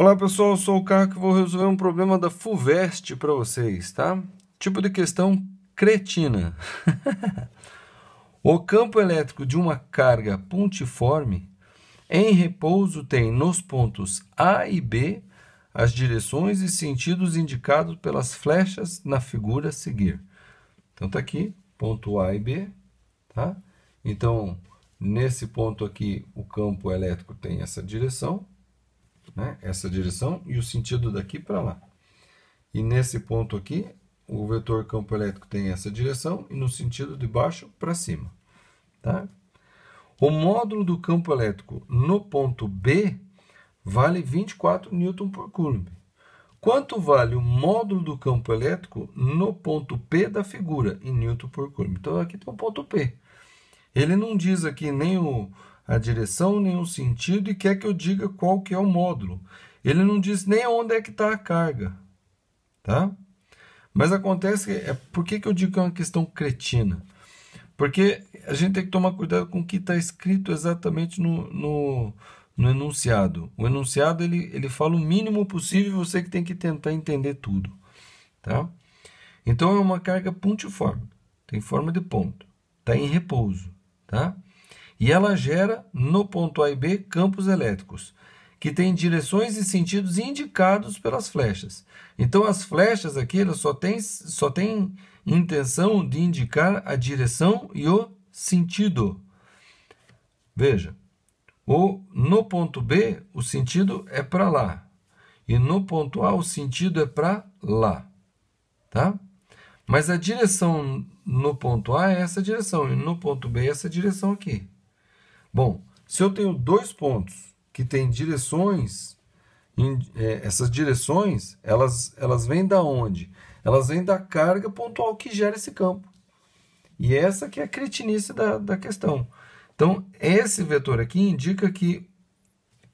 Olá pessoal, eu sou o Caco e vou resolver um problema da FUVEST para vocês, tá? Tipo de questão cretina. o campo elétrico de uma carga pontiforme em repouso tem nos pontos A e B as direções e sentidos indicados pelas flechas na figura a seguir. Então tá aqui, ponto A e B, tá? Então, nesse ponto aqui, o campo elétrico tem essa direção, né? essa direção e o sentido daqui para lá. E nesse ponto aqui, o vetor campo elétrico tem essa direção e no sentido de baixo para cima. Tá? O módulo do campo elétrico no ponto B vale 24 N por Coulomb. Quanto vale o módulo do campo elétrico no ponto P da figura, em N por Coulomb? Então aqui tem o ponto P. Ele não diz aqui nem o, a direção, nem o sentido e quer que eu diga qual que é o módulo. Ele não diz nem onde é que está a carga, tá? Mas acontece, é, por que, que eu digo que é uma questão cretina? Porque a gente tem que tomar cuidado com o que está escrito exatamente no, no, no, enunciado. O enunciado ele, ele fala o mínimo possível você que tem que tentar entender tudo, tá? Então é uma carga pontiforme, tem forma de ponto, está em repouso, tá? e ela gera no ponto A e B campos elétricos, que têm direções e sentidos indicados pelas flechas. Então as flechas aqui elas só têm só tem intenção de indicar a direção e o sentido. Veja, o, no ponto B o sentido é para lá e no ponto A o sentido é para lá, tá? Mas a direção no ponto A é essa direção e no ponto B é essa direção aqui. Bom, se eu tenho dois pontos que têm direções, é, essas direções, elas, elas vêm da onde? Elas vêm da carga pontual que gera esse campo. E é essa que é a cretinice da, da questão. Então, esse vetor aqui indica que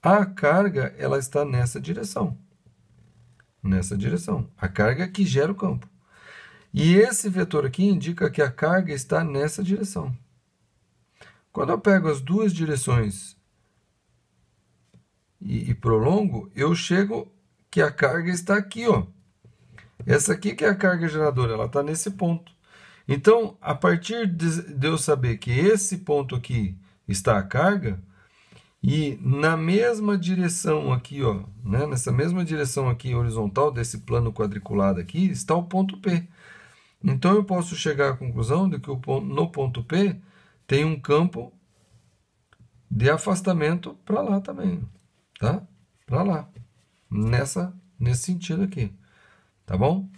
a carga ela está nessa direção. Nessa direção. A carga é que gera o campo. E esse vetor aqui indica que a carga está nessa direção. Quando eu pego as duas direções e, e prolongo, eu chego que a carga está aqui, ó. Essa aqui que é a carga geradora, ela está nesse ponto. Então, a partir de eu saber que esse ponto aqui está a carga, e na mesma direção aqui, ó, né, nessa mesma direção aqui horizontal desse plano quadriculado aqui, está o ponto P. Então, eu posso chegar à conclusão de que o ponto, no ponto P tem um campo de afastamento para lá também, tá? Para lá, nessa nesse sentido aqui, tá bom?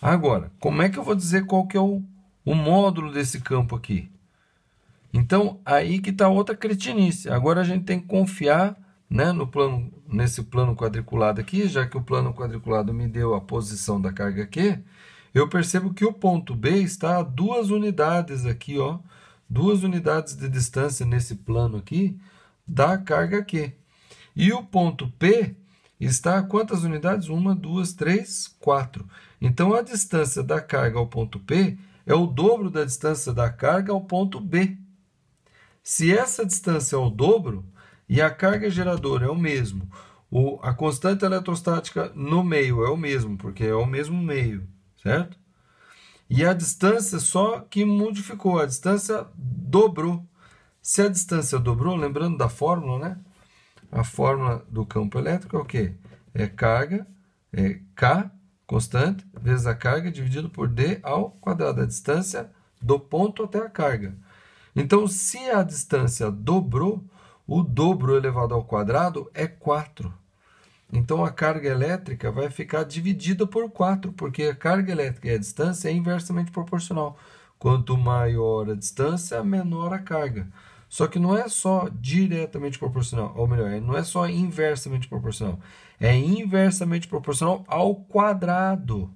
Agora, como é que eu vou dizer qual que é o, o módulo desse campo aqui? Então, aí que está outra cretinice. Agora a gente tem que confiar né, no plano, nesse plano quadriculado aqui, já que o plano quadriculado me deu a posição da carga Q, eu percebo que o ponto B está a duas unidades aqui, ó, Duas unidades de distância nesse plano aqui da carga Q. E o ponto P está a quantas unidades? Uma, duas, três, quatro. Então, a distância da carga ao ponto P é o dobro da distância da carga ao ponto B. Se essa distância é o dobro e a carga geradora é o mesmo, o, a constante eletrostática no meio é o mesmo, porque é o mesmo meio, certo? E a distância só que modificou, a distância dobrou. Se a distância dobrou, lembrando da fórmula, né? A fórmula do campo elétrico é o quê? É carga, é K constante, vezes a carga dividido por D ao quadrado, a distância do ponto até a carga. Então, se a distância dobrou, o dobro elevado ao quadrado é 4. Então a carga elétrica vai ficar dividida por 4, porque a carga elétrica e a distância é inversamente proporcional. Quanto maior a distância, menor a carga. Só que não é só diretamente proporcional, ou melhor, não é só inversamente proporcional, é inversamente proporcional ao quadrado.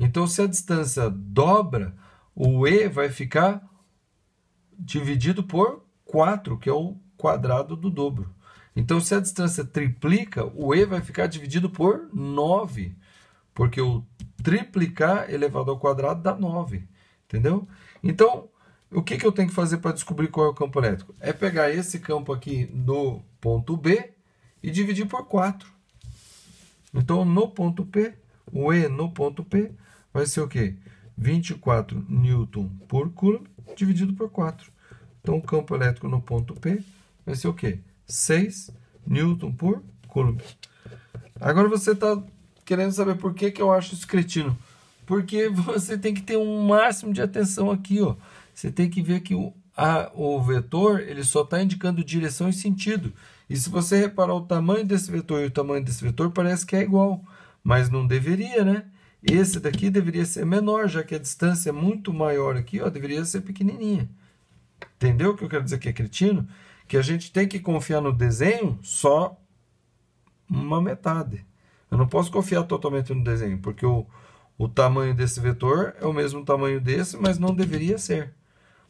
Então, se a distância dobra, o E vai ficar dividido por 4, que é o quadrado do dobro. Então, se a distância triplica, o e vai ficar dividido por 9, porque o triplicar elevado ao quadrado dá 9, entendeu? Então, o que, que eu tenho que fazer para descobrir qual é o campo elétrico? É pegar esse campo aqui no ponto B e dividir por 4. Então, no ponto P, o E no ponto P vai ser o quê? 24 newton por coulomb dividido por 4. Então, o campo elétrico no ponto P vai ser o quê? 6 newton por coulomb. Agora você está querendo saber por que, que eu acho isso cretino. Porque você tem que ter um máximo de atenção aqui. Ó. Você tem que ver que o, a, o vetor ele só está indicando direção e sentido. E se você reparar o tamanho desse vetor e o tamanho desse vetor, parece que é igual. Mas não deveria, né? Esse daqui deveria ser menor, já que a distância é muito maior aqui, ó, deveria ser pequenininha. Entendeu o que eu quero dizer que é cretino? que a gente tem que confiar no desenho só uma metade. Eu não posso confiar totalmente no desenho, porque o, o tamanho desse vetor é o mesmo tamanho desse, mas não deveria ser.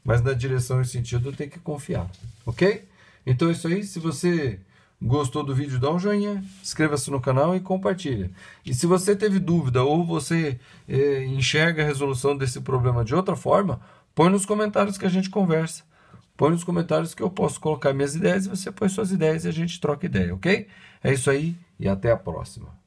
Mas na direção e sentido tem que confiar, ok? Então é isso aí. Se você gostou do vídeo, dá um joinha, inscreva-se no canal e compartilha. E se você teve dúvida ou você eh, enxerga a resolução desse problema de outra forma, põe nos comentários que a gente conversa. Põe nos comentários que eu posso colocar minhas ideias e você põe suas ideias e a gente troca ideia, ok? É isso aí e até a próxima.